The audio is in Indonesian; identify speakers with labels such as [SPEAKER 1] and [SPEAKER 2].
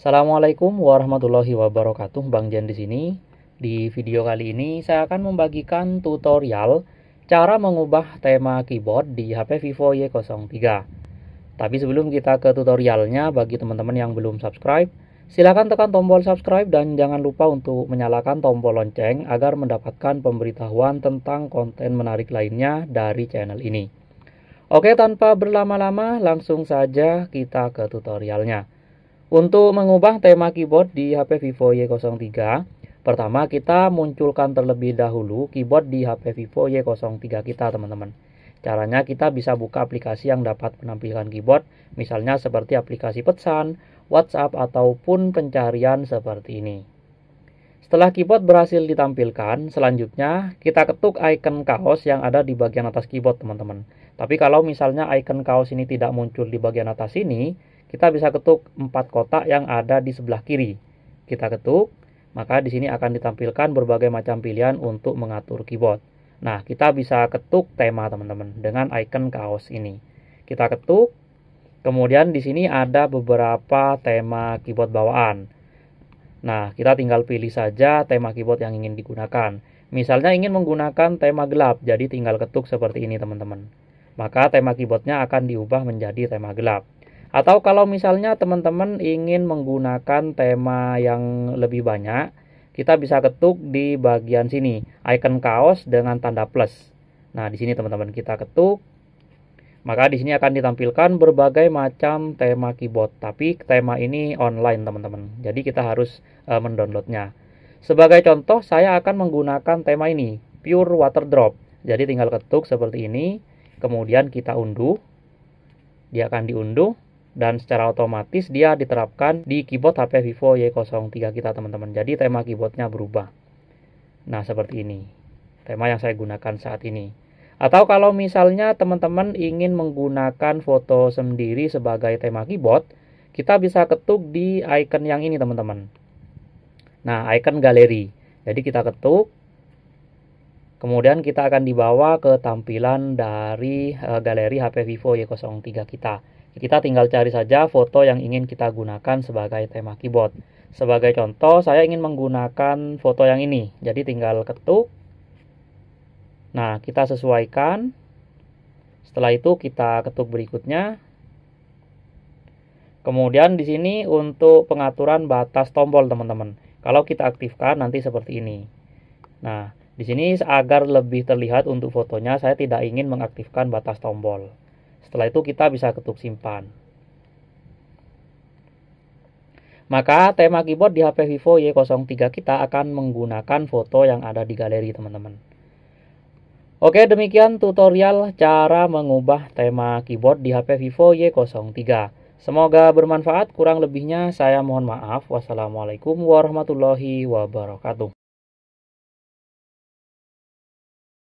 [SPEAKER 1] Assalamualaikum warahmatullahi wabarakatuh. Bang Jan di sini. Di video kali ini saya akan membagikan tutorial cara mengubah tema keyboard di HP Vivo Y03. Tapi sebelum kita ke tutorialnya, bagi teman-teman yang belum subscribe, silakan tekan tombol subscribe dan jangan lupa untuk menyalakan tombol lonceng agar mendapatkan pemberitahuan tentang konten menarik lainnya dari channel ini. Oke, tanpa berlama-lama, langsung saja kita ke tutorialnya. Untuk mengubah tema keyboard di HP Vivo Y03, pertama kita munculkan terlebih dahulu keyboard di HP Vivo Y03 kita teman-teman. Caranya kita bisa buka aplikasi yang dapat menampilkan keyboard, misalnya seperti aplikasi pesan, WhatsApp, ataupun pencarian seperti ini. Setelah keyboard berhasil ditampilkan, selanjutnya kita ketuk icon kaos yang ada di bagian atas keyboard teman-teman. Tapi kalau misalnya icon kaos ini tidak muncul di bagian atas ini, kita bisa ketuk empat kotak yang ada di sebelah kiri. Kita ketuk, maka di sini akan ditampilkan berbagai macam pilihan untuk mengatur keyboard. Nah, kita bisa ketuk tema teman-teman dengan icon kaos ini. Kita ketuk, kemudian di sini ada beberapa tema keyboard bawaan. Nah, kita tinggal pilih saja tema keyboard yang ingin digunakan. Misalnya ingin menggunakan tema gelap, jadi tinggal ketuk seperti ini teman-teman. Maka tema keyboardnya akan diubah menjadi tema gelap. Atau kalau misalnya teman-teman ingin menggunakan tema yang lebih banyak, kita bisa ketuk di bagian sini, icon kaos dengan tanda plus. Nah, di sini teman-teman kita ketuk, maka di sini akan ditampilkan berbagai macam tema keyboard, tapi tema ini online teman-teman. Jadi kita harus e, mendownloadnya. Sebagai contoh, saya akan menggunakan tema ini, Pure Water Drop. Jadi tinggal ketuk seperti ini, kemudian kita unduh. Dia akan diunduh dan secara otomatis dia diterapkan di keyboard HP Vivo Y03 kita teman-teman. Jadi tema keyboardnya berubah. Nah seperti ini tema yang saya gunakan saat ini. Atau kalau misalnya teman-teman ingin menggunakan foto sendiri sebagai tema keyboard, kita bisa ketuk di icon yang ini teman-teman. Nah icon galeri. Jadi kita ketuk Kemudian kita akan dibawa ke tampilan dari eh, galeri HP Vivo Y03 kita. Kita tinggal cari saja foto yang ingin kita gunakan sebagai tema keyboard. Sebagai contoh, saya ingin menggunakan foto yang ini. Jadi tinggal ketuk. Nah, kita sesuaikan. Setelah itu kita ketuk berikutnya. Kemudian di sini untuk pengaturan batas tombol, teman-teman. Kalau kita aktifkan nanti seperti ini. Nah, di sini agar lebih terlihat untuk fotonya, saya tidak ingin mengaktifkan batas tombol. Setelah itu kita bisa ketuk simpan. Maka tema keyboard di HP Vivo Y03 kita akan menggunakan foto yang ada di galeri teman-teman. Oke demikian tutorial cara mengubah tema keyboard di HP Vivo Y03. Semoga bermanfaat, kurang lebihnya saya mohon maaf. Wassalamualaikum warahmatullahi wabarakatuh.